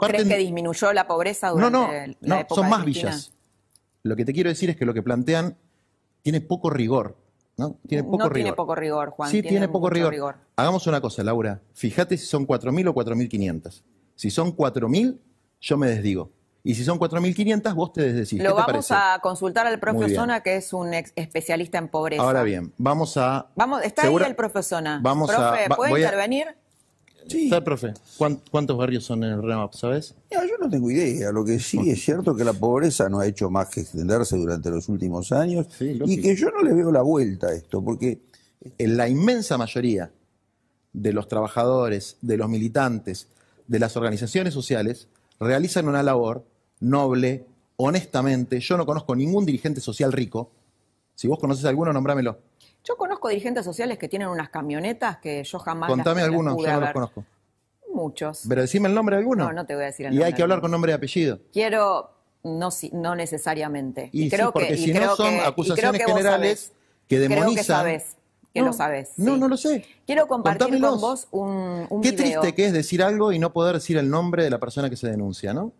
¿Vos crees que disminuyó la pobreza durante no, la no, son más villas. Lo que te quiero decir es que lo que plantean tiene poco rigor. ¿no? Tiene poco rigor. tiene Juan. Sí, tiene, poco rigor. Hagamos una cosa, Laura. Fíjate si son 4.000 o 4.500. Si son 4.000, yo me desdigo. Y si son 4.500, vos te desdecís. Lo vamos a consultar al profe Zona, que es un especialista en pobreza. Ahora bien, vamos a... Vamos, está ahí el profe Zona. Vamos profe, a, ¿puede intervenir? A, profe? ¿Cuántos barrios son en el REMAP, sabes? yo no tengo idea. Lo que sí es cierto es que la pobreza no ha hecho más que extenderse durante los últimos años y que yo no le veo la vuelta a esto, porque en la inmensa mayoría de los trabajadores, de los militantes, de las organizaciones sociales, realizan una labor noble, honestamente. Yo no conozco ningún dirigente social rico. Si vos conoces alguno, nombrámelo yo conozco dirigentes sociales que tienen unas camionetas que yo jamás. Contame algunos, yo no los conozco. Muchos. Pero decime el nombre de alguno. No, no te voy a decir el nombre. Y hay que hablar con nombre y apellido. Quiero, no, no necesariamente. Y, creo porque que, si no son acusaciones generales que demonizan. que no, lo sabes. No, no lo sé. Quiero compartir con vos un, Qué triste que es decir algo y no poder decir el nombre de la persona que se denuncia, ¿no?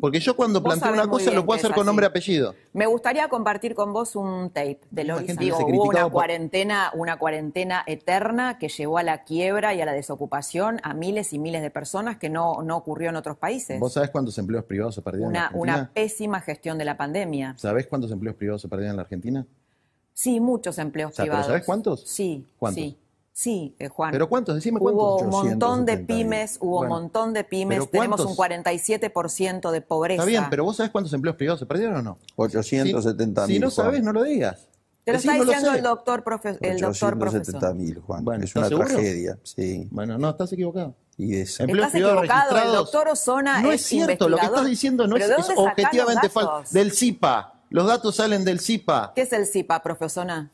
Porque yo cuando planteo una cosa lo puedo hacer con nombre y apellido. Me gustaría compartir con vos un tape de lo que Digo, hubo una cuarentena, una cuarentena eterna que llevó a la quiebra y a la desocupación a miles y miles de personas que no, no ocurrió en otros países. ¿Vos sabés cuántos empleos privados se perdieron una, en Argentina? Una pésima gestión de la pandemia. ¿Sabés cuántos empleos privados se perdieron en la Argentina? Sí, muchos empleos privados. sabés cuántos? Sí. ¿Cuántos? Sí, eh, Juan. ¿Pero cuántos? Decime cuántos. Hubo un montón de pymes, hubo un montón de pymes. Tenemos un 47% de pobreza. Está bien, pero vos sabés cuántos empleos privados se perdieron o no. 870 mil. Si no sabés, no lo digas. Te lo está diciendo el doctor, profesor, el profesor. mil, Juan. Bueno, es una tragedia. Sí. Bueno, no, estás equivocado. Y estás equivocado. El doctor Osona no es, cierto. Lo que estás diciendo no es, objetivamente falso. Del CIPA. Los datos salen del CIPA. ¿Qué es el CIPA, profesora?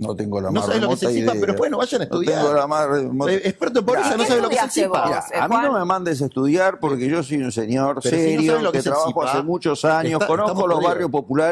No tengo la más no sé lo que se SIPA, pero bueno, vayan a estudiar. No tengo la más remota. Eh, experto en pobreza, no sabe lo que se a mí no me mandes a estudiar porque yo soy un señor serio, que, trabajo hace muchos años, conozco los barrios populares